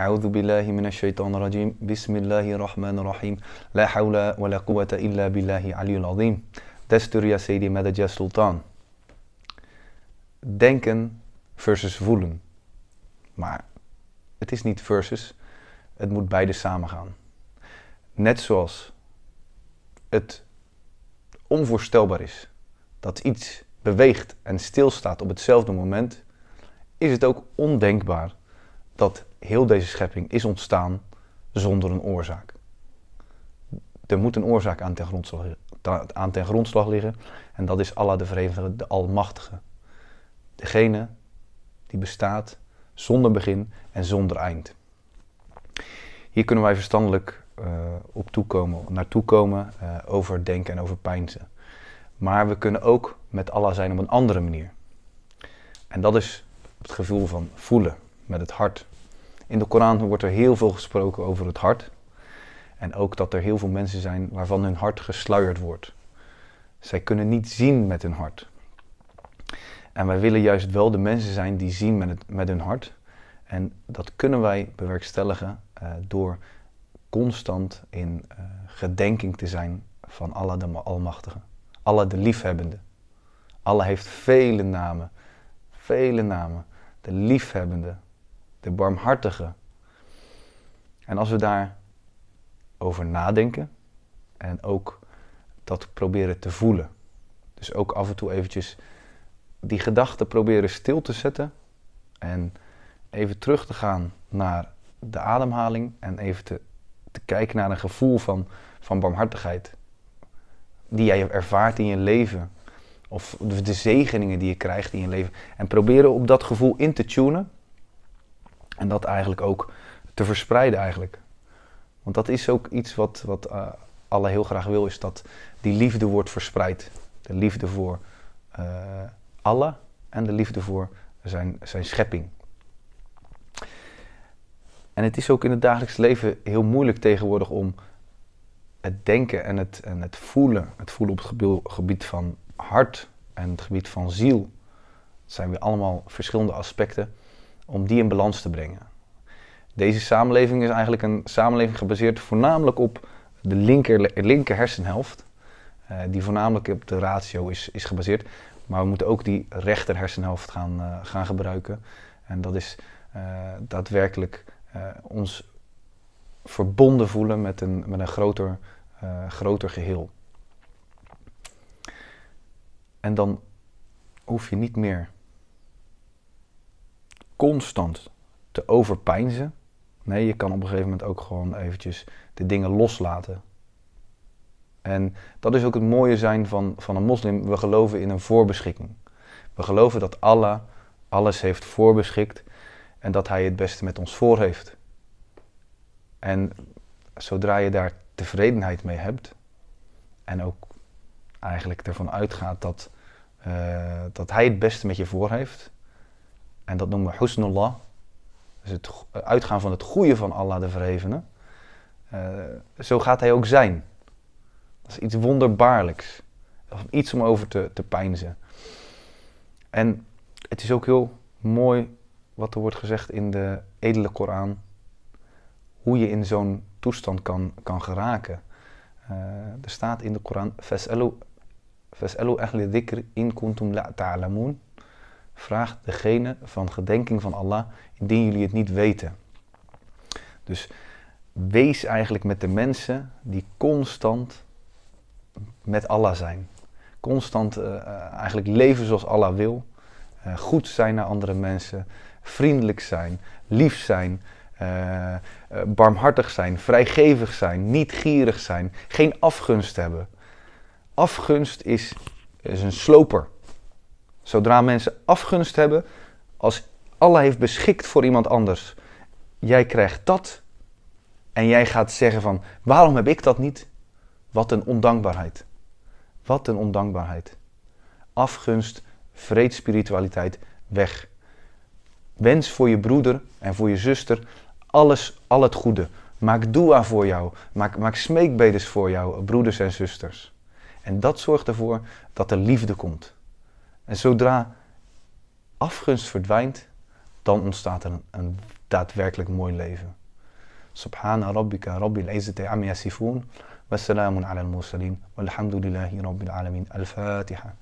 أعوذ بالله من الشيطان الرجيم بسم الله الرحمن الرحيم لا حول ولا قوة إلا بالله العلي العظيم Destur ya Sultan. Denken versus voelen. Maar het is niet versus, het moet beide samen gaan. Net zoals het onvoorstelbaar is dat iets beweegt en stilstaat op hetzelfde moment, is het ook ondenkbaar dat heel deze schepping is ontstaan zonder een oorzaak. Er moet een oorzaak aan ten grondslag, aan ten grondslag liggen en dat is Allah de Verenigde, de Almachtige. Degene die bestaat zonder begin en zonder eind. Hier kunnen wij verstandelijk uh, op toekomen, naartoe komen uh, over denken en over pijnzen. Maar we kunnen ook met Allah zijn op een andere manier. En dat is het gevoel van voelen met het hart. In de Koran wordt er heel veel gesproken over het hart. En ook dat er heel veel mensen zijn waarvan hun hart gesluierd wordt. Zij kunnen niet zien met hun hart. En wij willen juist wel de mensen zijn die zien met, met hun hart. En dat kunnen wij bewerkstelligen eh, door constant in uh, gedenking te zijn van Allah de Almachtige. Allah de Liefhebbende. Allah heeft vele namen. Vele namen. De Liefhebbende, de barmhartige. En als we daarover nadenken en ook dat proberen te voelen, dus ook af en toe eventjes die gedachten proberen stil te zetten en even terug te gaan naar de ademhaling en even te, te kijken naar een gevoel van, van barmhartigheid die jij ervaart in je leven of de zegeningen die je krijgt in je leven en proberen op dat gevoel in te tunen en dat eigenlijk ook te verspreiden eigenlijk. Want dat is ook iets wat, wat eh, alle heel graag wil, is dat die liefde wordt verspreid. De liefde voor uh, eh, alle en de liefde voor zijn, zijn schepping. En het is ook in het dagelijks leven heel moeilijk tegenwoordig om het denken en het, en het voelen, het voelen op het gebied van hart en het gebied van ziel, Het zijn weer allemaal verschillende aspecten, om die in balans te brengen. Deze samenleving is eigenlijk een samenleving gebaseerd voornamelijk op de linker, linker hersenhelft, eh, die voornamelijk op de ratio is, is gebaseerd. Maar we moeten ook die rechter hersenhelft gaan, eh, gaan gebruiken. En dat is eh, daadwerkelijk ons verbonden voelen met een, met een groter, groter geheel. En dan hoef je niet meer constant te overpijnzen. Nee, je kan op een gegeven moment ook gewoon eventjes de dingen loslaten. En dat is ook het mooie zijn van, van een moslim. We geloven in een voorbeschikking. We geloven dat Allah alles heeft voorbeschikt en dat Hij het beste met ons voor heeft. En zodra je daar tevredenheid mee hebt en ook eigenlijk ervan uitgaat dat, eh, dat Hij het beste met je voor heeft, en dat noemen we husnullah. Dus het eh, uitgaan van het goede van Allah de Verhevene. Eh, zo gaat hij ook zijn. Dat is iets wonderbaarlijks. iets om over te, te pijnzen. En het is ook heel mooi wat er wordt gezegd in de edele Koran. Hoe je in zo'n toestand kan, kan geraken. Eh, er staat in de Koran: Fas'alu ahli dhikr in kuntum la ta'lamun. Vraag degene van gedenking van Allah, indien jullie het niet weten. Dus wees eigenlijk met de mensen die constant met Allah zijn. Constant eh, eh, eigenlijk leven zoals Allah wil. Eh, goed zijn naar andere mensen. Vriendelijk zijn. Lief zijn. barmhartig zijn. Vrijgevig zijn. Niet gierig zijn. Geen afgunst hebben. Afgunst is, is een sloper. Zodra mensen afgunst hebben, als Allah heeft beschikt voor iemand anders, jij krijgt dat en jij gaat zeggen van waarom heb ik dat niet? Wat een ondankbaarheid. Wat een ondankbaarheid. Afgunst, vreed spiritualiteit, weg. Wens voor je broeder en voor je zuster alles, al het goede. Maak dua voor jou. Maak, maak smeekbedes voor jou, broeders en zusters. En dat zorgt ervoor dat er liefde komt. En zodra afgunst verdwijnt, dan ontstaat er een, daadwerkelijk mooi leven. Subhana rabbika rabbil izzati amma yasifun. Wassalamun ala al-mursalin. Walhamdulillahi rabbil alamin. Al-Fatiha.